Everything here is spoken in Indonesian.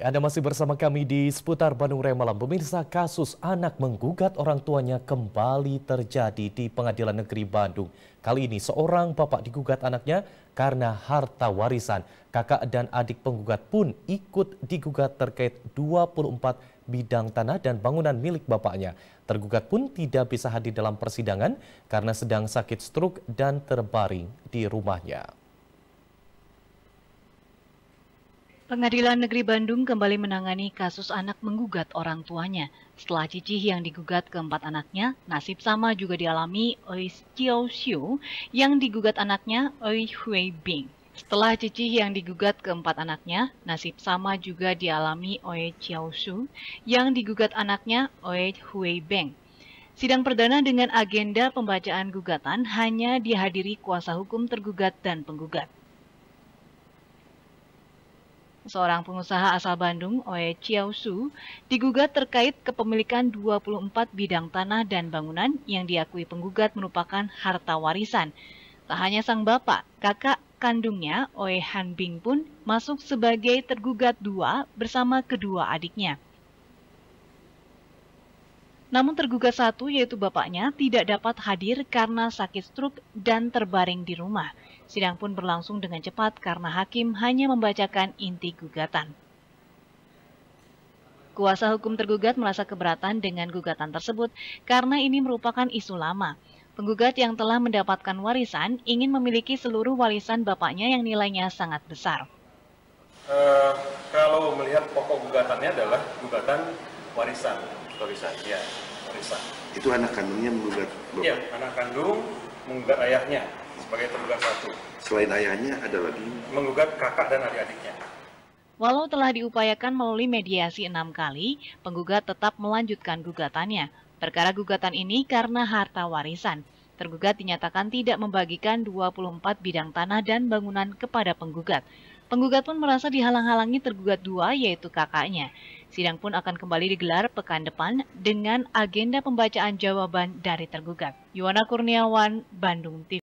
Anda masih bersama kami di seputar Bandung Raya Malam. Pemirsa kasus anak menggugat orang tuanya kembali terjadi di Pengadilan Negeri Bandung. Kali ini seorang bapak digugat anaknya karena harta warisan. Kakak dan adik penggugat pun ikut digugat terkait 24 bidang tanah dan bangunan milik bapaknya. Tergugat pun tidak bisa hadir dalam persidangan karena sedang sakit stroke dan terbaring di rumahnya. Pengadilan Negeri Bandung kembali menangani kasus anak menggugat orang tuanya. Setelah Cici yang digugat keempat anaknya, nasib sama juga dialami Oi Jiao Xiu yang digugat anaknya Oi Hui Bing. Setelah Cici yang digugat keempat anaknya, nasib sama juga dialami Oi Jiao Xiu yang digugat anaknya Oi Hui Bing. Sidang perdana dengan agenda pembacaan gugatan hanya dihadiri kuasa hukum tergugat dan penggugat seorang pengusaha asal Bandung, Oe Chiao Su, digugat terkait kepemilikan 24 bidang tanah dan bangunan yang diakui penggugat merupakan harta warisan. Tak hanya sang bapak, kakak kandungnya, Oe Han Bing pun masuk sebagai tergugat dua bersama kedua adiknya. Namun tergugat satu yaitu bapaknya tidak dapat hadir karena sakit stroke dan terbaring di rumah. Sidang pun berlangsung dengan cepat karena hakim hanya membacakan inti gugatan. Kuasa hukum tergugat merasa keberatan dengan gugatan tersebut karena ini merupakan isu lama. Penggugat yang telah mendapatkan warisan ingin memiliki seluruh warisan bapaknya yang nilainya sangat besar. Uh, kalau melihat pokok gugatannya adalah gugatan warisan. Warisan, ya, warisan. Itu anak kandungnya menggugat iya, bapak? anak kandung menggugat ayahnya sebagai tergugat satu. Selain ayahnya ada lagi? Menggugat kakak dan adik-adiknya. Walau telah diupayakan melalui mediasi enam kali, penggugat tetap melanjutkan gugatannya. Perkara gugatan ini karena harta warisan. Tergugat dinyatakan tidak membagikan 24 bidang tanah dan bangunan kepada penggugat. Penggugat pun merasa dihalang-halangi tergugat dua yaitu kakaknya. Sidang pun akan kembali digelar pekan depan dengan agenda pembacaan jawaban dari tergugat. Yuwana Kurniawan, Bandung TV.